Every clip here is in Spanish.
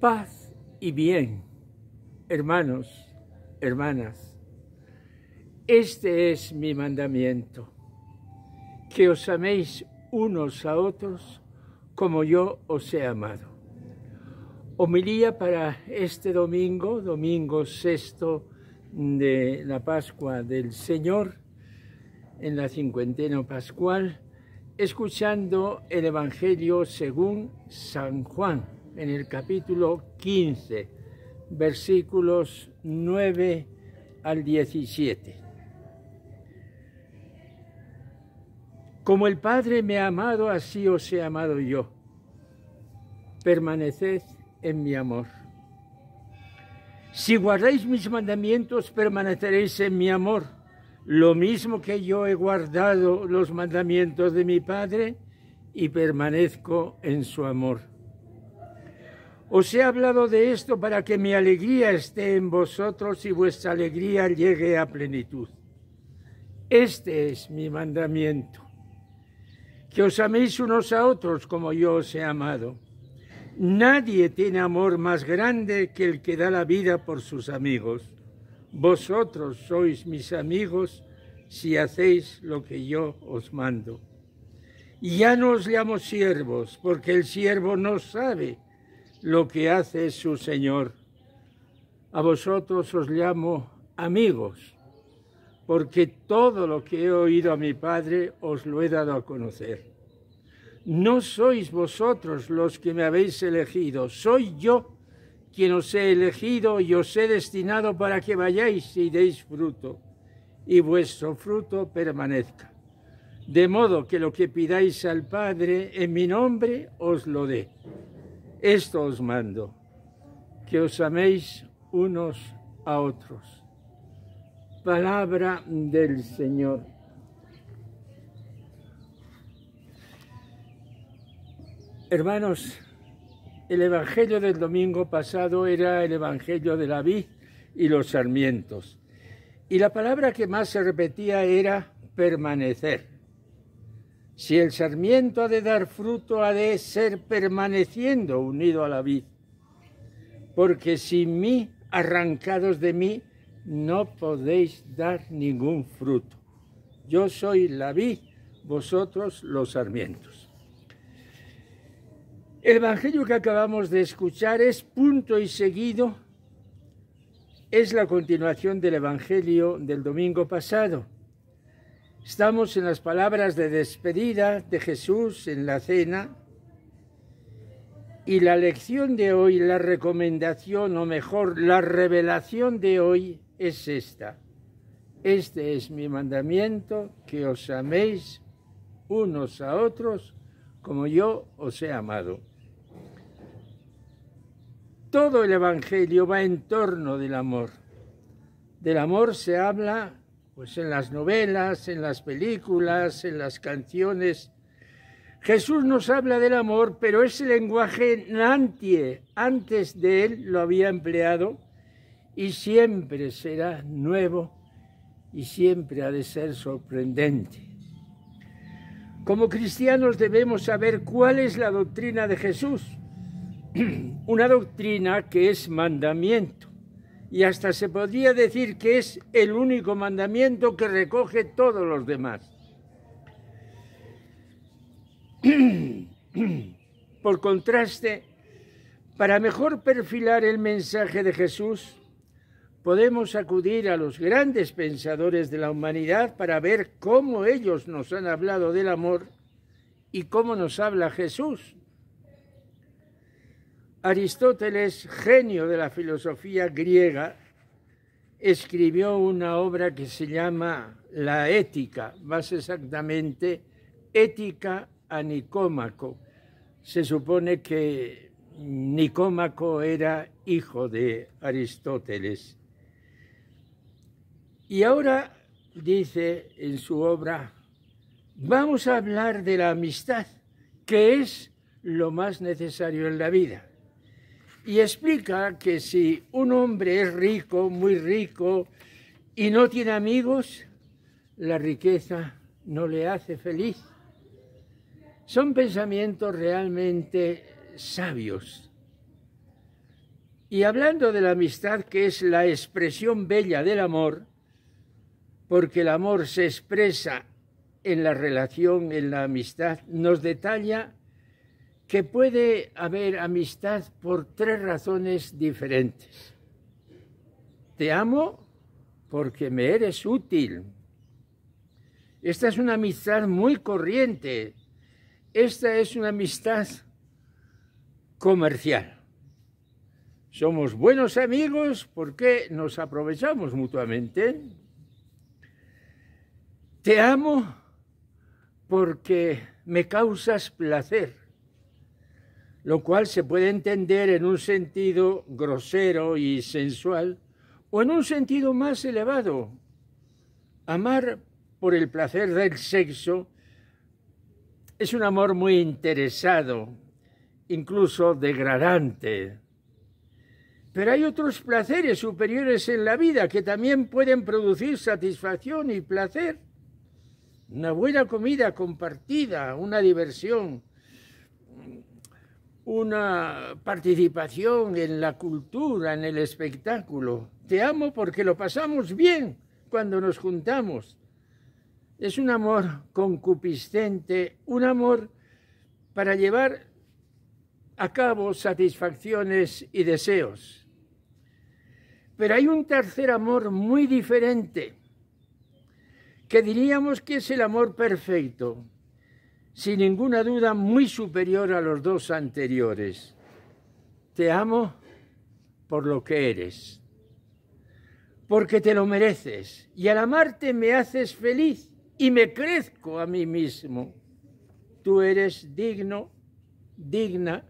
Paz y bien, hermanos, hermanas. Este es mi mandamiento, que os améis unos a otros como yo os he amado. Homilía para este domingo, domingo sexto de la Pascua del Señor, en la cincuentena pascual, escuchando el Evangelio según San Juan en el capítulo 15, versículos 9 al 17. Como el Padre me ha amado, así os he amado yo. Permaneced en mi amor. Si guardáis mis mandamientos, permaneceréis en mi amor, lo mismo que yo he guardado los mandamientos de mi Padre y permanezco en su amor. Os he hablado de esto para que mi alegría esté en vosotros y vuestra alegría llegue a plenitud. Este es mi mandamiento, que os améis unos a otros como yo os he amado. Nadie tiene amor más grande que el que da la vida por sus amigos. Vosotros sois mis amigos si hacéis lo que yo os mando. Y ya no os llamo siervos, porque el siervo no sabe lo que hace su Señor. A vosotros os llamo amigos, porque todo lo que he oído a mi Padre os lo he dado a conocer. No sois vosotros los que me habéis elegido, soy yo quien os he elegido y os he destinado para que vayáis y deis fruto, y vuestro fruto permanezca. De modo que lo que pidáis al Padre en mi nombre os lo dé. Esto os mando, que os améis unos a otros. Palabra del Señor. Hermanos, el Evangelio del domingo pasado era el Evangelio de la vid y los sarmientos. Y la palabra que más se repetía era permanecer. Si el sarmiento ha de dar fruto, ha de ser permaneciendo unido a la vid. Porque sin mí, arrancados de mí, no podéis dar ningún fruto. Yo soy la vid, vosotros los sarmientos. El Evangelio que acabamos de escuchar es punto y seguido, es la continuación del Evangelio del domingo pasado Estamos en las palabras de despedida de Jesús en la cena y la lección de hoy, la recomendación o mejor, la revelación de hoy es esta. Este es mi mandamiento, que os améis unos a otros como yo os he amado. Todo el Evangelio va en torno del amor. Del amor se habla pues en las novelas, en las películas, en las canciones. Jesús nos habla del amor, pero ese lenguaje nantie antes de él lo había empleado y siempre será nuevo y siempre ha de ser sorprendente. Como cristianos debemos saber cuál es la doctrina de Jesús, una doctrina que es mandamiento y hasta se podría decir que es el único mandamiento que recoge todos los demás. Por contraste, para mejor perfilar el mensaje de Jesús, podemos acudir a los grandes pensadores de la humanidad para ver cómo ellos nos han hablado del amor y cómo nos habla Jesús Aristóteles, genio de la filosofía griega, escribió una obra que se llama La Ética, más exactamente Ética a Nicómaco. Se supone que Nicómaco era hijo de Aristóteles. Y ahora dice en su obra, vamos a hablar de la amistad, que es lo más necesario en la vida y explica que si un hombre es rico, muy rico, y no tiene amigos, la riqueza no le hace feliz. Son pensamientos realmente sabios. Y hablando de la amistad, que es la expresión bella del amor, porque el amor se expresa en la relación, en la amistad, nos detalla que puede haber amistad por tres razones diferentes. Te amo porque me eres útil. Esta es una amistad muy corriente. Esta es una amistad comercial. Somos buenos amigos porque nos aprovechamos mutuamente. Te amo porque me causas placer lo cual se puede entender en un sentido grosero y sensual o en un sentido más elevado. Amar por el placer del sexo es un amor muy interesado, incluso degradante. Pero hay otros placeres superiores en la vida que también pueden producir satisfacción y placer. Una buena comida compartida, una diversión, una participación en la cultura, en el espectáculo. Te amo porque lo pasamos bien cuando nos juntamos. Es un amor concupiscente, un amor para llevar a cabo satisfacciones y deseos. Pero hay un tercer amor muy diferente, que diríamos que es el amor perfecto, sin ninguna duda muy superior a los dos anteriores. Te amo por lo que eres, porque te lo mereces, y al amarte me haces feliz y me crezco a mí mismo. Tú eres digno, digna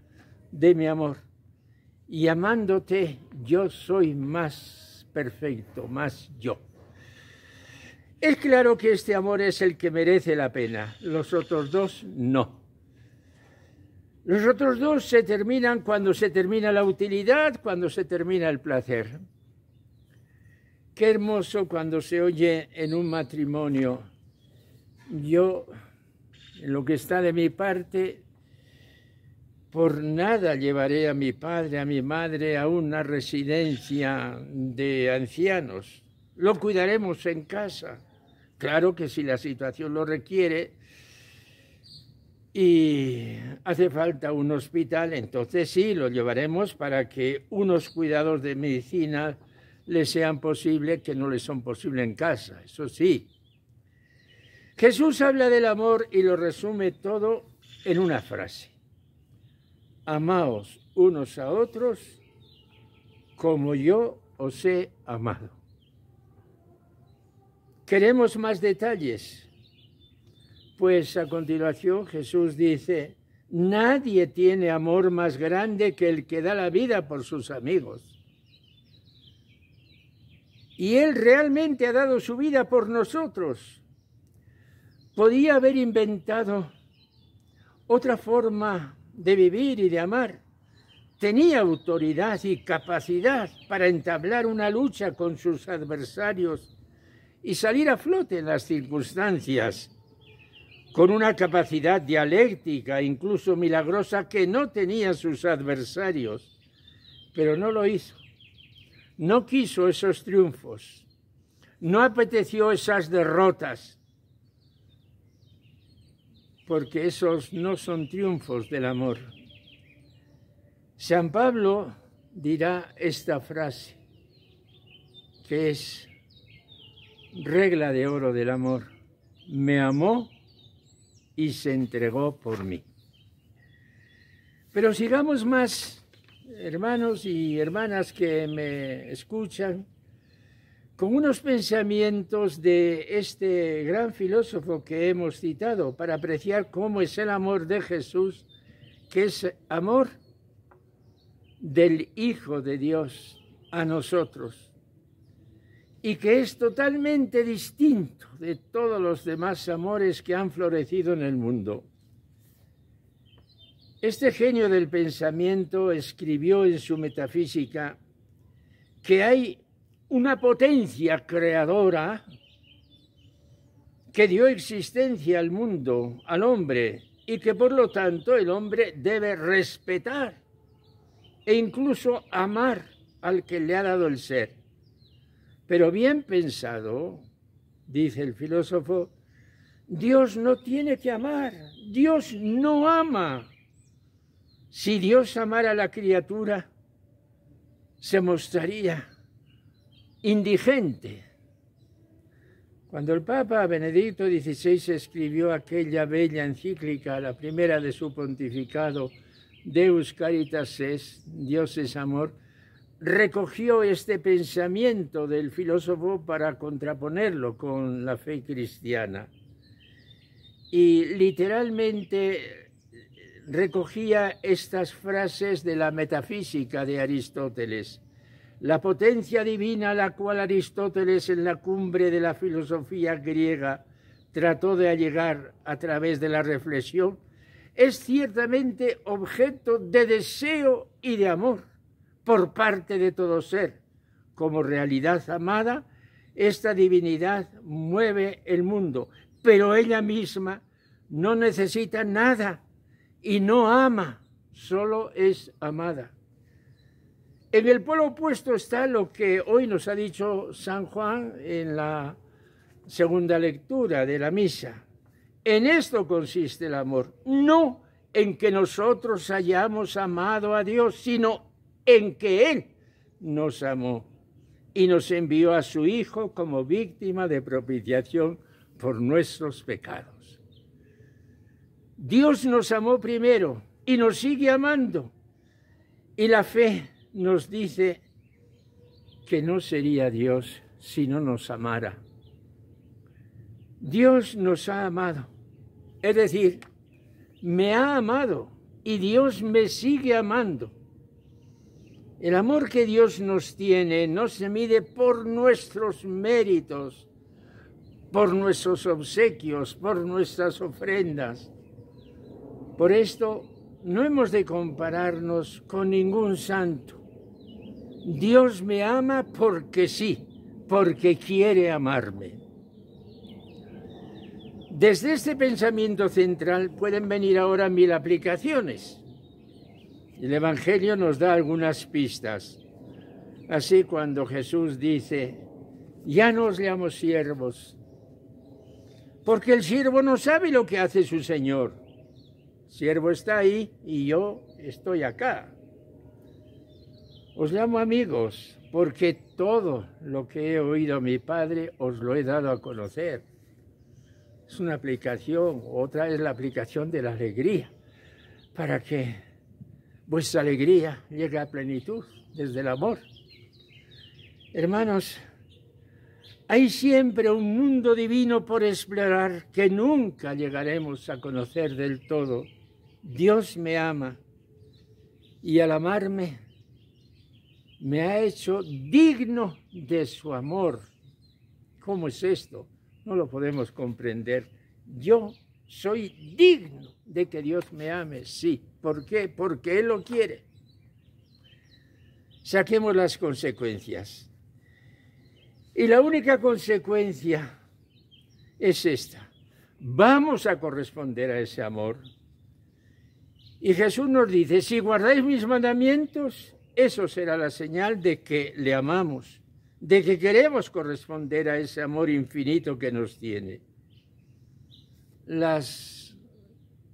de mi amor, y amándote yo soy más perfecto, más yo. Es claro que este amor es el que merece la pena, los otros dos no. Los otros dos se terminan cuando se termina la utilidad, cuando se termina el placer. Qué hermoso cuando se oye en un matrimonio, yo, en lo que está de mi parte, por nada llevaré a mi padre, a mi madre a una residencia de ancianos lo cuidaremos en casa. Claro que si la situación lo requiere y hace falta un hospital, entonces sí, lo llevaremos para que unos cuidados de medicina le sean posibles que no le son posibles en casa, eso sí. Jesús habla del amor y lo resume todo en una frase. Amaos unos a otros como yo os he amado. ¿Queremos más detalles? Pues a continuación Jesús dice, nadie tiene amor más grande que el que da la vida por sus amigos. Y Él realmente ha dado su vida por nosotros. Podía haber inventado otra forma de vivir y de amar. Tenía autoridad y capacidad para entablar una lucha con sus adversarios y salir a flote en las circunstancias, con una capacidad dialéctica, incluso milagrosa, que no tenía sus adversarios, pero no lo hizo. No quiso esos triunfos, no apeteció esas derrotas, porque esos no son triunfos del amor. San Pablo dirá esta frase, que es regla de oro del amor, me amó y se entregó por mí. Pero sigamos más, hermanos y hermanas que me escuchan, con unos pensamientos de este gran filósofo que hemos citado para apreciar cómo es el amor de Jesús, que es amor del Hijo de Dios a nosotros y que es totalmente distinto de todos los demás amores que han florecido en el mundo. Este genio del pensamiento escribió en su metafísica que hay una potencia creadora que dio existencia al mundo, al hombre, y que por lo tanto el hombre debe respetar e incluso amar al que le ha dado el ser. Pero bien pensado, dice el filósofo, Dios no tiene que amar, Dios no ama. Si Dios amara a la criatura, se mostraría indigente. Cuando el Papa Benedicto XVI escribió aquella bella encíclica, la primera de su pontificado, Deus Caritas es, Dios es amor, recogió este pensamiento del filósofo para contraponerlo con la fe cristiana. Y literalmente eh, recogía estas frases de la metafísica de Aristóteles. La potencia divina a la cual Aristóteles en la cumbre de la filosofía griega trató de allegar a través de la reflexión, es ciertamente objeto de deseo y de amor por parte de todo ser. Como realidad amada, esta divinidad mueve el mundo, pero ella misma no necesita nada y no ama, solo es amada. En el polo opuesto está lo que hoy nos ha dicho San Juan en la segunda lectura de la misa. En esto consiste el amor, no en que nosotros hayamos amado a Dios, sino en que Él nos amó y nos envió a su Hijo como víctima de propiciación por nuestros pecados. Dios nos amó primero y nos sigue amando. Y la fe nos dice que no sería Dios si no nos amara. Dios nos ha amado. Es decir, me ha amado y Dios me sigue amando. El amor que Dios nos tiene no se mide por nuestros méritos, por nuestros obsequios, por nuestras ofrendas. Por esto no hemos de compararnos con ningún santo. Dios me ama porque sí, porque quiere amarme. Desde este pensamiento central pueden venir ahora mil aplicaciones. El Evangelio nos da algunas pistas. Así cuando Jesús dice, ya no os llamo siervos, porque el siervo no sabe lo que hace su Señor. Siervo está ahí y yo estoy acá. Os llamo amigos, porque todo lo que he oído a mi Padre os lo he dado a conocer. Es una aplicación, otra es la aplicación de la alegría, para que vuestra alegría llega a plenitud desde el amor. Hermanos, hay siempre un mundo divino por explorar que nunca llegaremos a conocer del todo. Dios me ama y al amarme me ha hecho digno de su amor. ¿Cómo es esto? No lo podemos comprender. Yo soy digno de que Dios me ame, sí. ¿Por qué? Porque Él lo quiere. Saquemos las consecuencias. Y la única consecuencia es esta. Vamos a corresponder a ese amor. Y Jesús nos dice, si guardáis mis mandamientos, eso será la señal de que le amamos, de que queremos corresponder a ese amor infinito que nos tiene. Las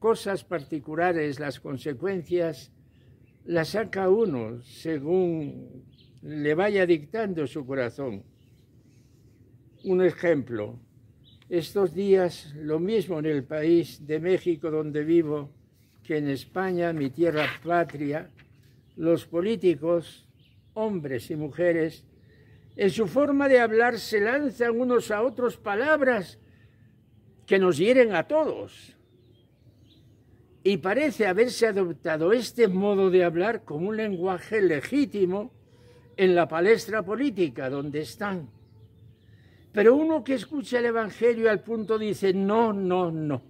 cosas particulares, las consecuencias, las saca uno según le vaya dictando su corazón. Un ejemplo, estos días lo mismo en el país de México donde vivo que en España, mi tierra patria, los políticos, hombres y mujeres, en su forma de hablar se lanzan unos a otros palabras que nos hieren a todos y parece haberse adoptado este modo de hablar como un lenguaje legítimo en la palestra política donde están. Pero uno que escucha el Evangelio al punto dice, no, no, no,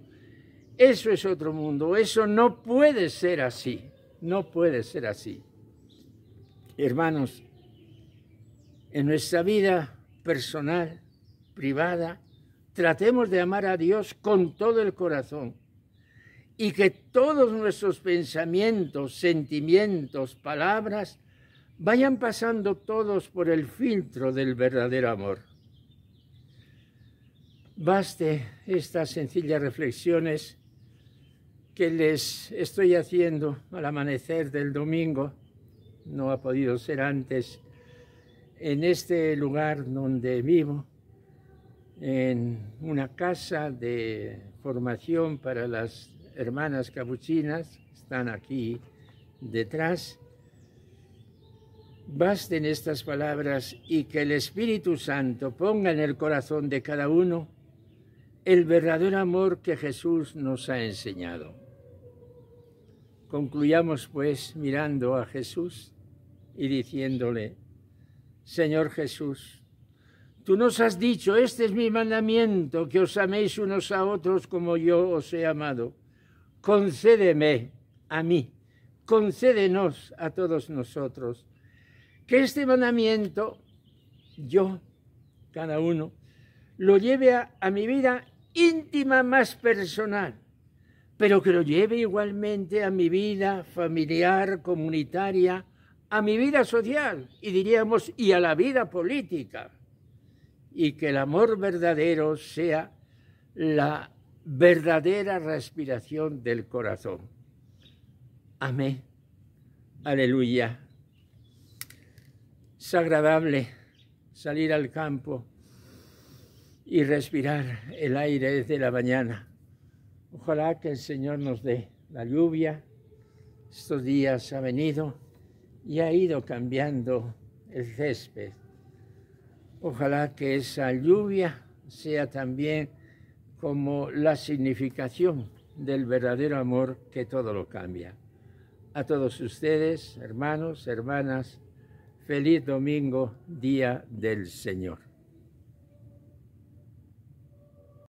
eso es otro mundo, eso no puede ser así, no puede ser así. Hermanos, en nuestra vida personal, privada, tratemos de amar a Dios con todo el corazón y que todos nuestros pensamientos, sentimientos, palabras vayan pasando todos por el filtro del verdadero amor. Baste estas sencillas reflexiones que les estoy haciendo al amanecer del domingo, no ha podido ser antes, en este lugar donde vivo, en una casa de formación para las hermanas capuchinas, están aquí detrás. Basten estas palabras y que el Espíritu Santo ponga en el corazón de cada uno el verdadero amor que Jesús nos ha enseñado. Concluyamos pues mirando a Jesús y diciéndole, Señor Jesús, tú nos has dicho, este es mi mandamiento, que os améis unos a otros como yo os he amado concédeme a mí, concédenos a todos nosotros, que este mandamiento yo, cada uno, lo lleve a, mi vida íntima más personal, pero que lo lleve igualmente a mi vida familiar, comunitaria, a mi vida social y diríamos y a la vida política. Y que el amor verdadero sea la verdadera respiración del corazón. Amén. Aleluya. Es agradable salir al campo y respirar el aire desde la mañana. Ojalá que el Señor nos dé la lluvia. Estos días ha venido y ha ido cambiando el césped. Ojalá que esa lluvia sea también como la significación del verdadero amor que todo lo cambia. A todos ustedes, hermanos, hermanas, feliz domingo, día del Señor.